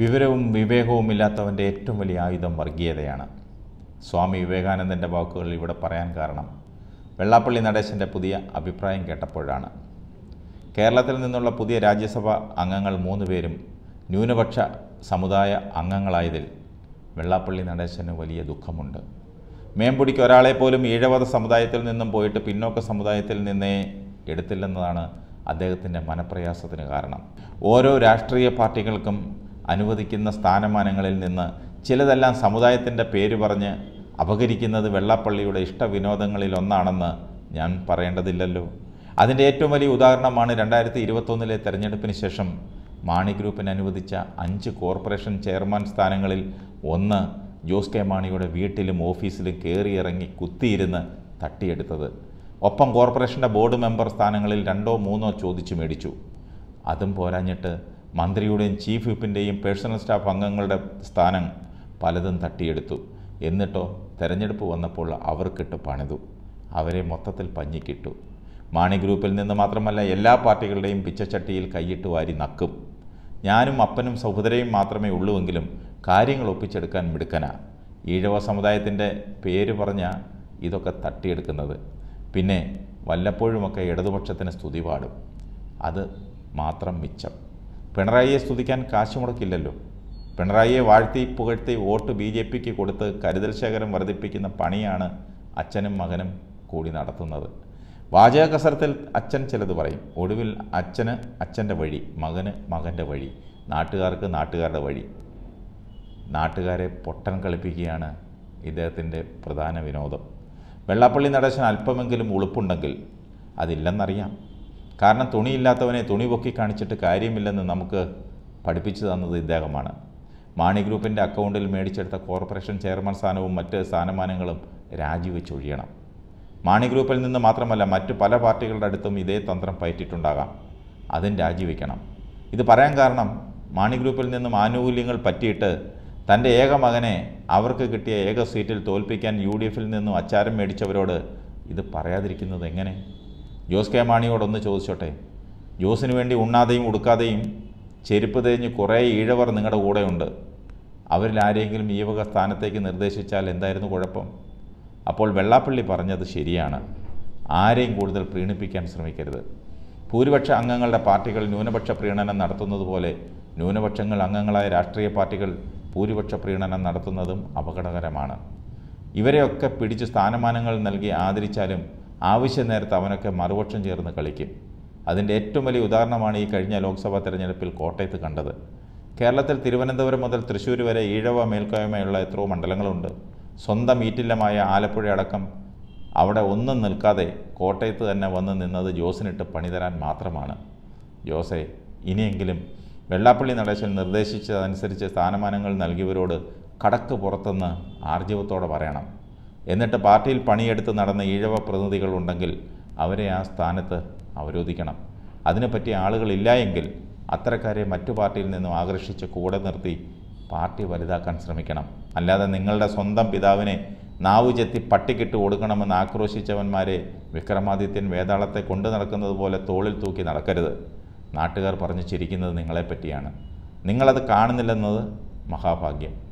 വിവരവും വിവേകവും ഇല്ലാത്തവൻ്റെ ഏറ്റവും വലിയ ആയുധം വർഗീയതയാണ് സ്വാമി വിവേകാനന്ദൻ്റെ വാക്കുകൾ ഇവിടെ പറയാൻ കാരണം വെള്ളാപ്പള്ളി നടേശൻ്റെ പുതിയ അഭിപ്രായം കേട്ടപ്പോഴാണ് കേരളത്തിൽ നിന്നുള്ള പുതിയ രാജ്യസഭ അംഗങ്ങൾ മൂന്ന് പേരും ന്യൂനപക്ഷ സമുദായ അംഗങ്ങളായതിൽ വെള്ളാപ്പള്ളി നടേശന് വലിയ ദുഃഖമുണ്ട് മേമ്പുടിക്ക് ഒരാളെ പോലും ഈഴവത സമുദായത്തിൽ നിന്നും പോയിട്ട് പിന്നോക്ക സമുദായത്തിൽ നിന്നേ എടുത്തില്ലെന്നതാണ് അദ്ദേഹത്തിൻ്റെ മനപ്രയാസത്തിന് കാരണം ഓരോ രാഷ്ട്രീയ പാർട്ടികൾക്കും അനുവദിക്കുന്ന സ്ഥാനമാനങ്ങളിൽ നിന്ന് ചിലതെല്ലാം സമുദായത്തിൻ്റെ പേര് പറഞ്ഞ് അപകരിക്കുന്നത് വെള്ളപ്പള്ളിയുടെ ഇഷ്ടവിനോദങ്ങളിൽ ഒന്നാണെന്ന് ഞാൻ പറയേണ്ടതില്ലല്ലോ അതിൻ്റെ ഏറ്റവും വലിയ ഉദാഹരണമാണ് രണ്ടായിരത്തി ഇരുപത്തൊന്നിലെ തെരഞ്ഞെടുപ്പിന് ശേഷം മാണി ഗ്രൂപ്പിന് അനുവദിച്ച അഞ്ച് കോർപ്പറേഷൻ ചെയർമാൻ സ്ഥാനങ്ങളിൽ ഒന്ന് ജോസ് കെ മാണിയുടെ വീട്ടിലും ഓഫീസിലും കയറിയിറങ്ങി കുത്തിയിരുന്ന് തട്ടിയെടുത്തത് ഒപ്പം കോർപ്പറേഷൻ്റെ ബോർഡ് മെമ്പർ സ്ഥാനങ്ങളിൽ രണ്ടോ മൂന്നോ ചോദിച്ചു മേടിച്ചു അതും പോരാഞ്ഞിട്ട് മന്ത്രിയുടെയും ചീഫ് വിപ്പിൻ്റെയും പേഴ്സണൽ സ്റ്റാഫ് അംഗങ്ങളുടെ സ്ഥാനം പലതും തട്ടിയെടുത്തു എന്നിട്ടോ തെരഞ്ഞെടുപ്പ് വന്നപ്പോൾ അവർക്കിട്ട് പണിതു അവരെ മൊത്തത്തിൽ പഞ്ഞിക്കിട്ടു മാണി ഗ്രൂപ്പിൽ നിന്ന് മാത്രമല്ല എല്ലാ പാർട്ടികളുടെയും പിച്ചച്ചട്ടിയിൽ കൈയിട്ട് വാരി നക്കും ഞാനും അപ്പനും സഹോദരയും മാത്രമേ ഉള്ളൂവെങ്കിലും കാര്യങ്ങൾ ഒപ്പിച്ചെടുക്കാൻ മിടുക്കന ഈഴവ സമുദായത്തിൻ്റെ പേര് പറഞ്ഞ ഇതൊക്കെ തട്ടിയെടുക്കുന്നത് പിന്നെ വല്ലപ്പോഴുമൊക്കെ ഇടതുപക്ഷത്തിന് സ്തുതി പാടും അത് മാത്രം മിച്ചം പിണറായിയെ സ്തുതിക്കാൻ കാശ് മുടക്കില്ലല്ലോ പിണറായിയെ വാഴ്ത്തി പുകഴ്ത്തി വോട്ട് ബി ജെ പിക്ക് കൊടുത്ത് കരുതൽ ശേഖരം വർദ്ധിപ്പിക്കുന്ന പണിയാണ് അച്ഛനും മകനും കൂടി നടത്തുന്നത് വാചക കസരത്തിൽ അച്ഛൻ ചിലത് പറയും ഒടുവിൽ അച്ഛന് അച്ഛൻ്റെ വഴി മകന് മകൻ്റെ വഴി നാട്ടുകാർക്ക് നാട്ടുകാരുടെ വഴി നാട്ടുകാരെ പൊട്ടൻ കളിപ്പിക്കുകയാണ് ഇദ്ദേഹത്തിൻ്റെ പ്രധാന വിനോദം വെള്ളാപ്പള്ളി നടേശൻ അല്പമെങ്കിലും ഉളുപ്പുണ്ടെങ്കിൽ അതില്ലെന്നറിയാം കാരണം തുണിയില്ലാത്തവനെ തുണി പൊക്കി കാണിച്ചിട്ട് കാര്യമില്ലെന്ന് നമുക്ക് പഠിപ്പിച്ചു തന്നത് ഇദ്ദേഹമാണ് മാണി ഗ്രൂപ്പിൻ്റെ അക്കൗണ്ടിൽ മേടിച്ചെടുത്ത കോർപ്പറേഷൻ ചെയർമാൻ സ്ഥാനവും മറ്റ് സ്ഥാനമാനങ്ങളും രാജിവെച്ചൊഴിയണം മാണി ഗ്രൂപ്പിൽ നിന്ന് മാത്രമല്ല മറ്റ് പല പാർട്ടികളുടെ അടുത്തും ഇതേ തന്ത്രം പയറ്റിയിട്ടുണ്ടാകാം അതും രാജിവെക്കണം ഇത് പറയാൻ കാരണം മാണി ഗ്രൂപ്പിൽ നിന്നും ആനുകൂല്യങ്ങൾ പറ്റിയിട്ട് തൻ്റെ ഏക മകനെ അവർക്ക് കിട്ടിയ ഏക സീറ്റിൽ തോൽപ്പിക്കാൻ യു ഡി എഫിൽ നിന്നും അച്ചാരം മേടിച്ചവരോട് ഇത് പറയാതിരിക്കുന്നത് എങ്ങനെ ജോസ് കെ മാണിയോടൊന്ന് ചോദിച്ചോട്ടെ ജോസിന് വേണ്ടി ഉണ്ണാതെയും ഉടുക്കാതെയും ചെരുപ്പ് തേഞ്ഞ് കുറേ ഈഴവർ നിങ്ങളുടെ കൂടെയുണ്ട് അവരിൽ ആരെങ്കിലും ഈ വക സ്ഥാനത്തേക്ക് നിർദ്ദേശിച്ചാൽ എന്തായിരുന്നു കുഴപ്പം അപ്പോൾ വെള്ളാപ്പള്ളി പറഞ്ഞത് ശരിയാണ് ആരെയും കൂടുതൽ പ്രീണിപ്പിക്കാൻ ശ്രമിക്കരുത് ഭൂരിപക്ഷ അംഗങ്ങളുടെ പാർട്ടികൾ ന്യൂനപക്ഷ പ്രീണനം നടത്തുന്നതുപോലെ ന്യൂനപക്ഷങ്ങൾ അംഗങ്ങളായ രാഷ്ട്രീയ പാർട്ടികൾ ഭൂരിപക്ഷ പ്രീണനം നടത്തുന്നതും അപകടകരമാണ് ഇവരെയൊക്കെ പിടിച്ച് സ്ഥാനമാനങ്ങൾ നൽകി ആദരിച്ചാലും ആവശ്യ നേരത്ത് അവനൊക്കെ മറുപക്ഷം ചേർന്ന് കളിക്കും അതിൻ്റെ ഏറ്റവും വലിയ ഉദാഹരണമാണ് ഈ കഴിഞ്ഞ ലോക്സഭാ തെരഞ്ഞെടുപ്പിൽ കോട്ടയത്ത് കണ്ടത് കേരളത്തിൽ തിരുവനന്തപുരം മുതൽ തൃശ്ശൂർ വരെ ഈഴവ മേൽക്കോയ്മയുള്ള എത്രയോ മണ്ഡലങ്ങളുണ്ട് സ്വന്തം ഈറ്റില്ലമായ ആലപ്പുഴ അടക്കം അവിടെ ഒന്നും നിൽക്കാതെ കോട്ടയത്ത് തന്നെ വന്ന് നിന്നത് ജോസിനിട്ട് പണിതരാൻ മാത്രമാണ് ജോസെ ഇനിയെങ്കിലും വെള്ളാപ്പള്ളി നടേശൻ നിർദ്ദേശിച്ചതനുസരിച്ച് സ്ഥാനമാനങ്ങൾ നൽകിയവരോട് കടക്ക് പുറത്തുനിന്ന് ആർജവത്തോടെ പറയണം എന്നിട്ട് പാർട്ടിയിൽ പണിയെടുത്ത് നടന്ന ഈഴവ പ്രതിനിധികളുണ്ടെങ്കിൽ അവരെ ആ സ്ഥാനത്ത് അവരോധിക്കണം അതിനെപ്പറ്റി ആളുകളില്ല എങ്കിൽ അത്തരക്കാരെ മറ്റു പാർട്ടിയിൽ നിന്നും ആകർഷിച്ച് കൂടെ നിർത്തി പാർട്ടി വലുതാക്കാൻ ശ്രമിക്കണം അല്ലാതെ നിങ്ങളുടെ സ്വന്തം പിതാവിനെ നാവ് ചെത്തി പട്ടിക്കിട്ട് കൊടുക്കണമെന്ന് ആക്രോശിച്ചവന്മാരെ വിക്രമാദിത്യൻ വേതാളത്തെ കൊണ്ടു നടക്കുന്നത് പോലെ തോളിൽ തൂക്കി നടക്കരുത് നാട്ടുകാർ പറഞ്ഞു ചിരിക്കുന്നത് നിങ്ങളെപ്പറ്റിയാണ് നിങ്ങളത് കാണുന്നില്ലെന്നത് മഹാഭാഗ്യം